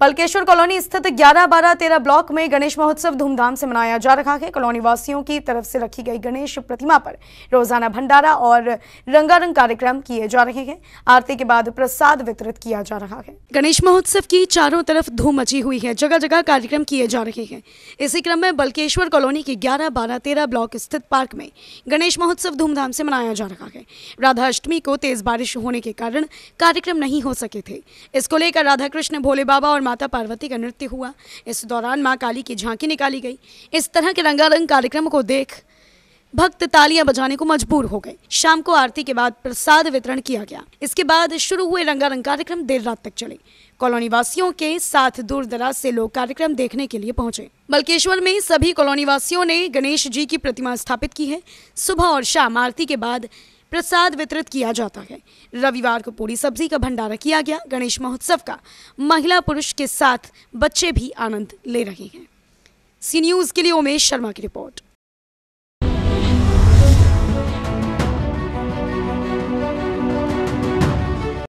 पलकेश्वर colony स्थित 11, 12, 13 block में गणेश महोत्सव धूमधाम से मनाया जा रहा है कॉलोनी वासियों की तरफ से रखी गई गणेश प्रतिमा पर रोजाना भंडारा और रंगारंग कार्यक्रम किए जा रहे हैं आरती के बाद प्रसाद वितरित किया जा रहा है गणेश महोत्सव की चारों तरफ धूम मची हुई है जगह जगह कार्यक्रम किए जा रहे हैं इसी क्रम में बल्केश्वर कॉलोनी के ग्यारह बारह तेरह ब्लॉक स्थित पार्क में गणेश महोत्सव धूमधाम से मनाया जा रहा है राधा अष्टमी को तेज बारिश होने के कारण कार्यक्रम नहीं हो सके थे इसको लेकर राधा कृष्ण भोले बाबा और माता पार्वती का नृत्य हुआ इस दौरान माँ काली की झांकी निकाली गई इस तरह के रंगारंग कार्यक्रम को देख भक्त तालियां बजाने को मजबूर हो गए शाम को आरती के बाद प्रसाद वितरण किया गया इसके बाद शुरू हुए रंगारंग कार्यक्रम देर रात तक चले कॉलोनी वासियों के साथ दूर दराज से लोग कार्यक्रम देखने के लिए पहुंचे बल्केश्वर में सभी कॉलोनी वासियों ने गणेश जी की प्रतिमा स्थापित की है सुबह और शाम आरती के बाद प्रसाद वितरित किया जाता है रविवार को पूरी सब्जी का भंडारा किया गया गणेश महोत्सव का महिला पुरुष के साथ बच्चे भी आनंद ले रहे हैं सी न्यूज़ के लिए उमेश शर्मा की रिपोर्ट